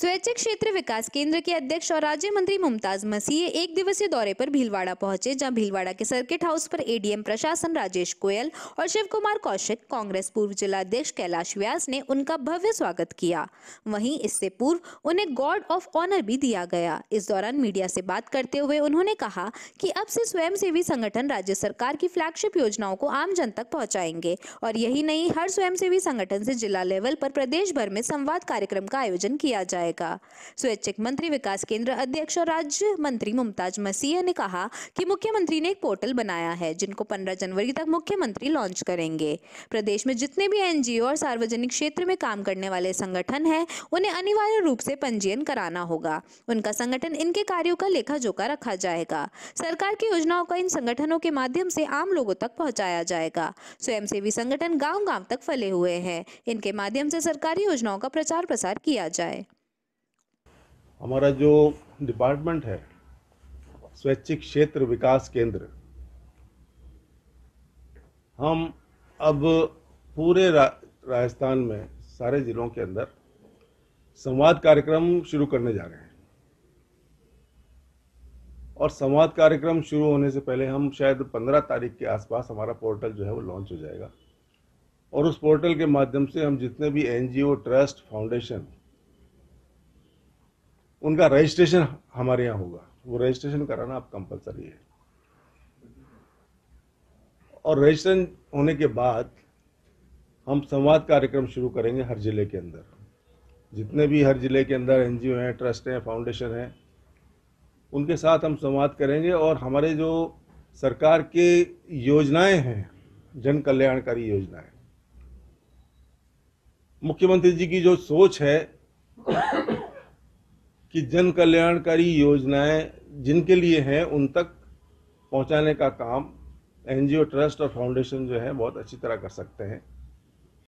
स्वैच्छिक क्षेत्र विकास केंद्र के अध्यक्ष और राज्य मंत्री मुमताज मसीह एक दिवसीय दौरे पर भीलवाड़ा पहुंचे जहां भीलवाड़ा के सर्किट हाउस पर एडीएम प्रशासन राजेश गोयल और शिव कुमार कौशिक कांग्रेस पूर्व जिला अध्यक्ष कैलाश व्यास ने उनका भव्य स्वागत किया वहीं इससे पूर्व उन्हें गॉड ऑफ ऑनर भी दिया गया इस दौरान मीडिया से बात करते हुए उन्होंने कहा की अब से स्वयंसेवी संगठन राज्य सरकार की फ्लैगशिप योजनाओं को आम जन तक पहुँचाएंगे और यही नहीं हर स्वयंसेवी संगठन से जिला लेवल पर प्रदेश भर में संवाद कार्यक्रम का आयोजन किया जाए जाएगा स्वैच्छिक मंत्री विकास केंद्र अध्यक्ष और राज्य मंत्री मुमताज मसीह ने कहा कि मुख्यमंत्री ने एक पोर्टल बनाया है जिनको 15 जनवरी तक मुख्यमंत्री लॉन्च करेंगे प्रदेश में जितने भी एनजीओ और सार्वजनिक क्षेत्र में काम करने वाले संगठन हैं उन्हें अनिवार्य रूप से पंजीयन कराना होगा उनका संगठन इनके कार्यों का लेखा जोखा रखा जाएगा सरकार की योजनाओं का इन संगठनों के माध्यम से आम लोगों तक पहुंचाया जाएगा स्वयंसेवी संगठन गांव गांव तक फैले हुए हैं इनके माध्यम से सरकारी योजनाओं का प्रचार प्रसार किया जाए हमारा जो डिपार्टमेंट है स्वैच्छिक क्षेत्र विकास केंद्र हम अब पूरे रा, राजस्थान में सारे जिलों के अंदर संवाद कार्यक्रम शुरू करने जा रहे हैं और संवाद कार्यक्रम शुरू होने से पहले हम शायद 15 तारीख के आसपास हमारा पोर्टल जो है वो लॉन्च हो जाएगा और उस पोर्टल के माध्यम से हम जितने भी एनजीओ ट्रस्ट फाउंडेशन उनका रजिस्ट्रेशन हमारे यहाँ होगा वो रजिस्ट्रेशन कराना आप कंपलसरी है और रजिस्ट्रेशन होने के बाद हम संवाद कार्यक्रम शुरू करेंगे हर जिले के अंदर जितने भी हर जिले के अंदर एनजीओ हैं ट्रस्ट हैं फाउंडेशन हैं उनके साथ हम संवाद करेंगे और हमारे जो सरकार के योजनाएं हैं जन कल्याणकारी योजनाएं मुख्यमंत्री जी की जो सोच है कि जन कल्याणकारी योजनाएं जिनके लिए हैं उन तक पहुंचाने का काम एनजीओ ट्रस्ट और फाउंडेशन जो है बहुत अच्छी तरह कर सकते हैं